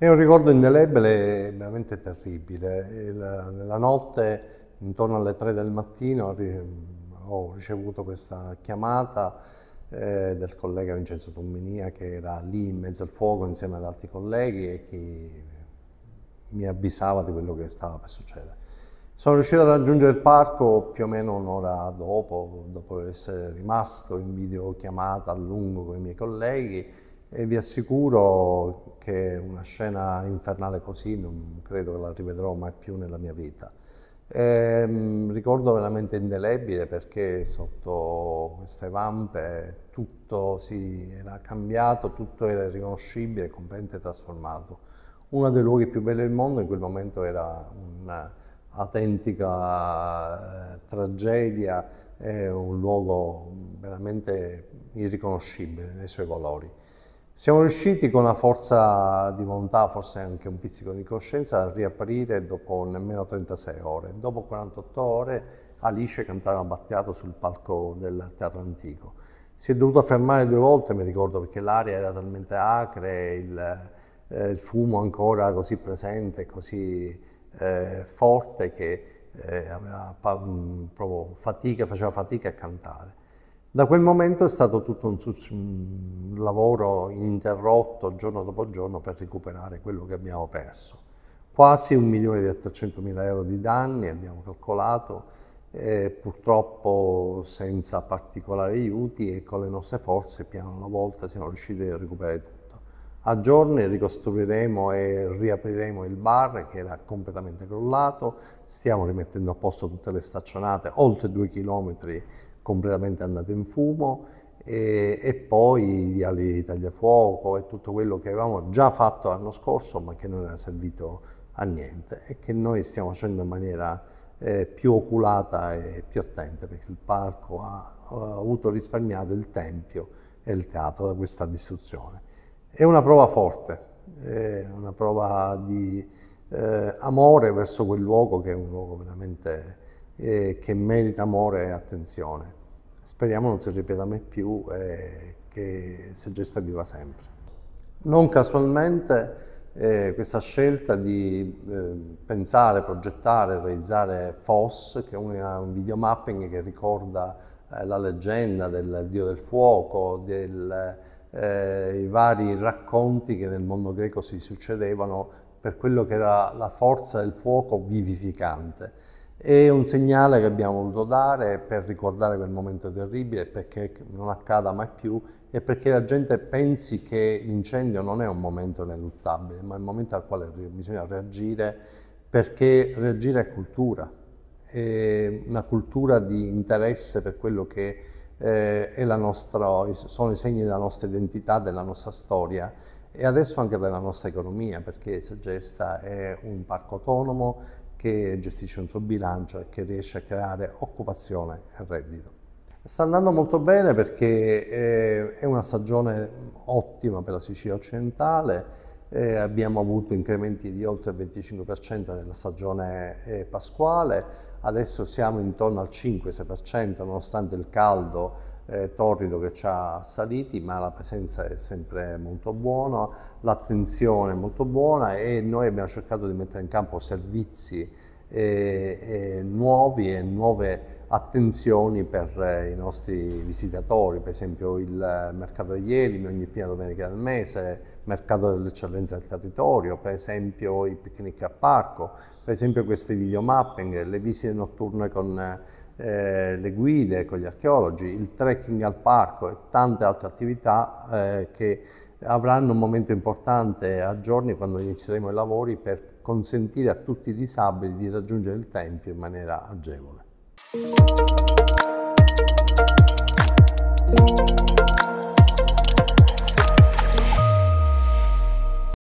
È un ricordo indelebile e veramente terribile. La, la notte, intorno alle 3 del mattino, ho ricevuto questa chiamata eh, del collega Vincenzo Tomminia che era lì in mezzo al fuoco insieme ad altri colleghi e che mi avvisava di quello che stava per succedere. Sono riuscito a raggiungere il parco più o meno un'ora dopo, dopo essere rimasto in videochiamata a lungo con i miei colleghi e vi assicuro che una scena infernale così non credo che la rivedrò mai più nella mia vita. E, ehm, ricordo veramente indelebile perché sotto queste vampe tutto si era cambiato, tutto era riconoscibile, completamente trasformato. Uno dei luoghi più belli del mondo in quel momento era un'autentica eh, tragedia, un luogo veramente irriconoscibile nei suoi colori. Siamo riusciti con una forza di volontà, forse anche un pizzico di coscienza, a riaprire dopo nemmeno 36 ore. Dopo 48 ore Alice cantava Battiato sul palco del Teatro Antico. Si è dovuta fermare due volte, mi ricordo, perché l'aria era talmente acre, il, eh, il fumo ancora così presente, così eh, forte che eh, aveva, mh, mm, fatica, faceva fatica a cantare. Da quel momento è stato tutto un lavoro ininterrotto giorno dopo giorno per recuperare quello che abbiamo perso. Quasi un milione e 300 mila euro di danni abbiamo calcolato, eh, purtroppo senza particolari aiuti e con le nostre forze piano alla volta siamo riusciti a recuperare tutto. A giorni ricostruiremo e riapriremo il bar che era completamente crollato, stiamo rimettendo a posto tutte le staccionate, oltre due chilometri completamente andato in fumo e, e poi i viali tagliafuoco e tutto quello che avevamo già fatto l'anno scorso ma che non era servito a niente e che noi stiamo facendo in maniera eh, più oculata e più attenta perché il parco ha, ha avuto risparmiato il tempio e il teatro da questa distruzione. È una prova forte, è una prova di eh, amore verso quel luogo che è un luogo veramente eh, che merita amore e attenzione. Speriamo non si ripeta mai più e eh, che si gesta viva sempre. Non casualmente eh, questa scelta di eh, pensare, progettare, realizzare FOSS, che è un, un videomapping che ricorda eh, la leggenda del dio del fuoco, del, eh, i vari racconti che nel mondo greco si succedevano per quello che era la forza del fuoco vivificante. È un segnale che abbiamo voluto dare per ricordare quel momento terribile, perché non accada mai più e perché la gente pensi che l'incendio non è un momento ineluttabile, ma è un momento al quale bisogna reagire perché reagire è cultura, è una cultura di interesse per quello che eh, è nostra, sono i segni della nostra identità, della nostra storia e adesso anche della nostra economia, perché Segesta è un parco autonomo, che gestisce un suo bilancio e che riesce a creare occupazione e reddito. Sta andando molto bene perché eh, è una stagione ottima per la Sicilia occidentale, eh, abbiamo avuto incrementi di oltre il 25% nella stagione eh, pasquale, adesso siamo intorno al 5-6% nonostante il caldo eh, torrido che ci ha saliti, ma la presenza è sempre molto buona, l'attenzione è molto buona e noi abbiamo cercato di mettere in campo servizi eh, eh, nuovi e nuove attenzioni per eh, i nostri visitatori, per esempio il eh, mercato di Ielmi ogni prima domenica del mese, mercato dell'eccellenza del territorio, per esempio i picnic a parco, per esempio queste video mapping, le visite notturne con eh, le guide, con gli archeologi, il trekking al parco e tante altre attività eh, che avranno un momento importante a giorni quando inizieremo i lavori per consentire a tutti i disabili di raggiungere il tempio in maniera agevole. Thank you.